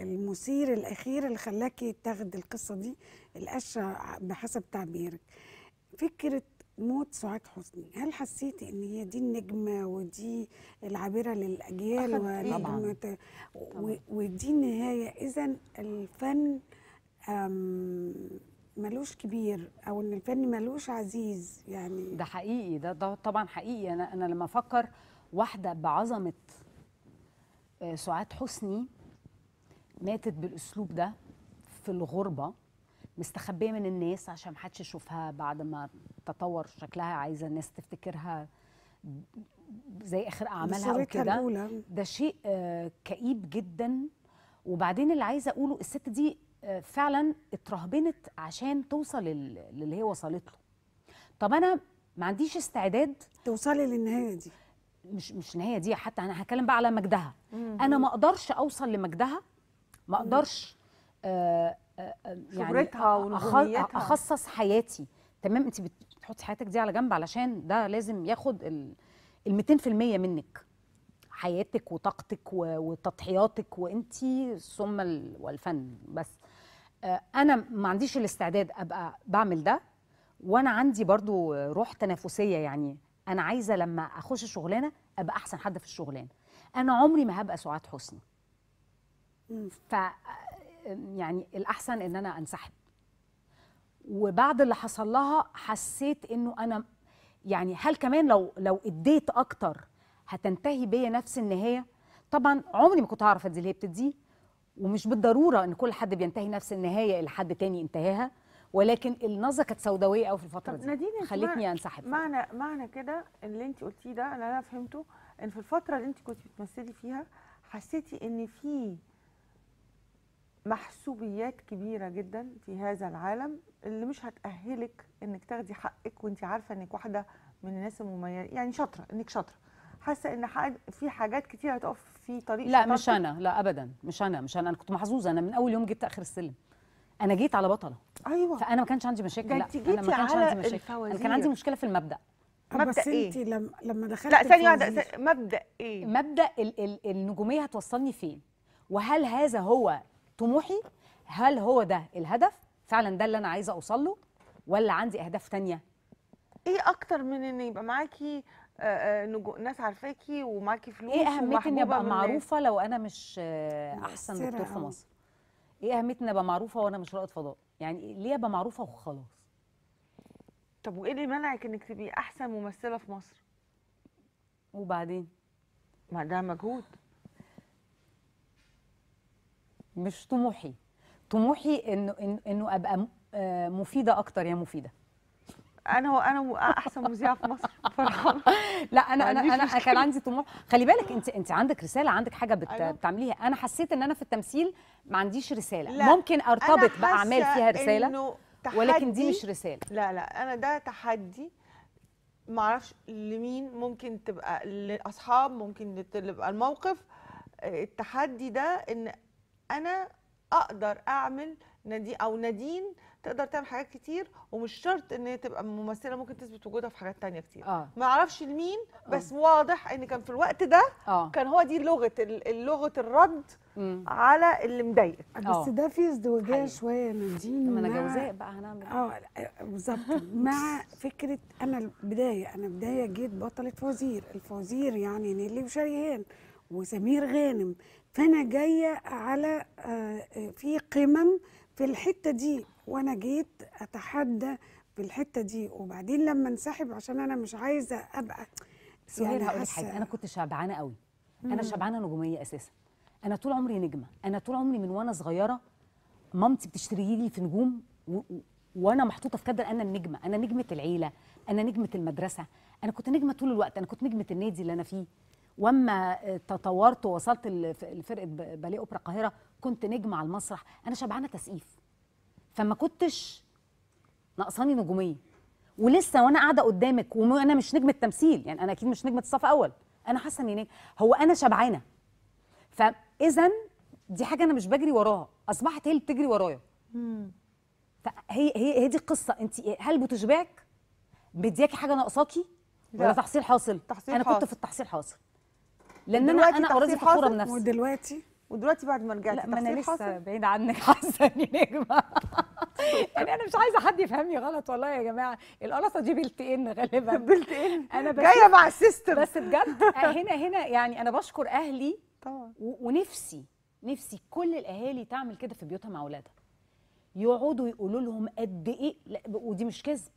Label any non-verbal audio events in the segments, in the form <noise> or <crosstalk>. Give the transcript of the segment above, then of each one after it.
المثير الاخير اللي خلاكي تاخدي القصه دي القشه بحسب تعبيرك فكره موت سعاد حسني هل حسيتي ان هي دي النجمه ودي العابره للاجيال ونجمه إيه؟ ودي النهايه اذا الفن ملوش كبير او ان الفن ملوش عزيز يعني ده حقيقي ده, ده طبعا حقيقي انا انا لما افكر واحده بعظمه آه، سعاد حسني ماتت بالاسلوب ده في الغربه مستخبيه من الناس عشان محدش يشوفها بعد ما تطور شكلها عايزه الناس تفتكرها زي اخر اعمالها وكده ده شيء آه، كئيب جدا وبعدين اللي عايزه اقوله الست دي آه، فعلا اترهبنت عشان توصل للي هي وصلت له طب انا ما عنديش استعداد توصلي للنهايه دي مش مش النهايه دي حتى انا هتكلم بقى على مجدها انا ما اقدرش اوصل لمجدها ما اقدرش آه، آه، آه، يعني اخصص حياتي تمام انت بتحطي حياتك دي على جنب علشان ده لازم ياخد ال 200% منك حياتك وطاقتك وتضحياتك وانت ثم والفن بس انا ما عنديش الاستعداد ابقى بعمل ده وانا عندي برضو روح تنافسيه يعني انا عايزه لما اخش شغلانه ابقى احسن حد في الشغلانه انا عمري ما هبقى سعاد حسني ف يعني الاحسن ان انا انسحب وبعد اللي حصل لها حسيت انه انا يعني هل كمان لو لو اديت اكتر هتنتهي بيا نفس النهايه طبعا عمري ما كنت هعرف اللي هي بتدي ومش بالضروره ان كل حد بينتهي نفس النهايه اللي حد تاني انتهاها ولكن النظره كانت سوداويه قوي في الفتره طب دي خلتني انسحب معنى معنى كده اللي انت قلتيه ده انا انا فهمته ان في الفتره اللي انت كنت بتمثلي فيها حسيتي ان في محسوبيات كبيرة جدا في هذا العالم اللي مش هتأهلك انك تاخدي حقك وانت عارفة انك واحدة من الناس المميزة يعني شاطرة انك شاطرة حاسه ان حاج في حاجات كتير هتقف في طريق لا مش انا لا ابدا مش انا مش انا انا كنت محظوظه انا من اول يوم جيت اخر السلم انا جيت على بطله ايوه فانا ما كانش عندي مشاكل لا انا ما كانش عندي مشاكل الفوازير. انا كان عندي مشكله في المبدا مبدا بس ايه انت لما لما دخلت لا ثانيه واحده مبدا ايه مبدا ال ال النجوميه هتوصلني فين وهل هذا هو طموحي هل هو ده الهدف فعلا ده اللي انا عايزه اوصل له ولا عندي اهداف تانية ايه اكتر من ان يبقى معاكي نجو... ناس عارفاكي ومعاكي فلوس ايه اهميه اني ابقى معروفه لو انا مش احسن دكتور في آه. مصر ايه اهميه اني ابقى معروفه وانا مش رائد فضاء يعني ليه ابقى معروفه وخلاص طب وايه اللي منعك انك تبقي احسن ممثله في مصر وبعدين ما ده مجهود مش طموحي طموحي انه انه, ابقى آه، مفيده اكتر يا مفيده انا انا احسن مذيعه في مصر فرحانه <laughs> لا انا انا انا كان عندي طموح خلي بالك انت انت عندك رساله عندك حاجه بت... أيوه. بتعمليها انا حسيت ان انا في التمثيل ما عنديش رساله لا. ممكن ارتبط باعمال فيها رساله ولكن دي مش رساله لا لا انا ده تحدي معرفش لمين ممكن تبقى لاصحاب ممكن تبقى الموقف آه، التحدي ده ان انا اقدر اعمل نادي او نادين تقدر تعمل حاجات كتير ومش شرط ان هي تبقى ممثله ممكن تثبت وجودها في حاجات تانية كتير آه. ما اعرفش لمين آه. بس آه. واضح ان كان في الوقت ده آه. كان هو دي لغه لغه الرد مم. على اللي مضايقك آه. بس آه. ده في ازدواجيه شويه نادين ما انا جوزاء بقى هنعمل إيه؟ اه بالظبط مع فكره انا البدايه انا بدايه جيت بطله وزير الفوزير يعني نيلي وشريهان وسمير غانم فانا جايه على آه، آه، في قمم في الحته دي وانا جيت اتحدى في الحته دي وبعدين لما انسحب عشان انا مش عايزه ابقى سهير يعني هقول لك حاجه انا كنت شبعانه قوي انا شبعانه نجوميه اساسا انا طول عمري نجمه انا طول عمري من وانا صغيره مامتي بتشتري لي في نجوم و... و... وانا محطوطه في كادر انا النجمه انا نجمه العيله انا نجمه المدرسه انا كنت نجمه طول الوقت انا كنت نجمه النادي اللي انا فيه واما تطورت ووصلت لفرقه باليه اوبرا القاهره كنت نجم على المسرح انا شبعانه تسقيف فما كنتش ناقصاني نجوميه ولسه وانا قاعده قدامك وانا مش نجم التمثيل يعني انا اكيد مش نجمه الصف اول انا حاسه اني هو انا شبعانه فاذا دي حاجه انا مش بجري وراها اصبحت هي اللي بتجري ورايا فهي هي هي دي القصه انت هل بتشبعك مدياكي حاجه ناقصاكي ولا تحصيل حاصل تحصيل انا حاصل. كنت في التحصيل حاصل لان انا انا اوريدي فخوره بنفسي ودلوقتي ودلوقتي بعد ما رجعت لا ما انا لسه بعيد عنك حاسه اني نجمه <laughs> يعني انا مش عايزه حد يفهمني غلط والله يا جماعه القلصه دي بلت ان غالبا <laughs> بلت ان انا جايه مع السيستم بس بجد آه، هنا هنا يعني انا بشكر اهلي طبعا ونفسي نفسي كل الاهالي تعمل كده في بيوتها مع اولادها يقعدوا يقولوا لهم قد ايه ودي مش كذب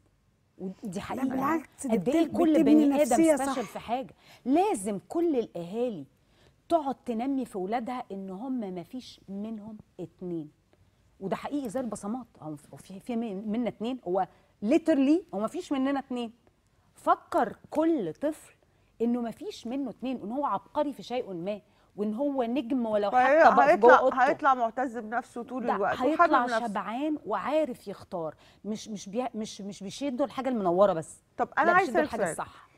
ودي حقيقه لا يعني. بالعكس قد ايه كل بني ادم سبيشال في حاجه لازم كل الاهالي تقعد تنمي في اولادها ان هم ما فيش منهم اتنين وده حقيقي زي البصمات هو في في منا اتنين هو ليترلي هو ما فيش مننا اتنين فكر كل طفل انه ما فيش منه اتنين ان هو عبقري في شيء ما وان هو نجم ولو حتى هيطلع هيطلع معتز بنفسه طول الوقت هيطلع شبعان وعارف يختار مش مش بي... مش مش بيشده الحاجه المنوره بس طب انا عايز الحاجه الصح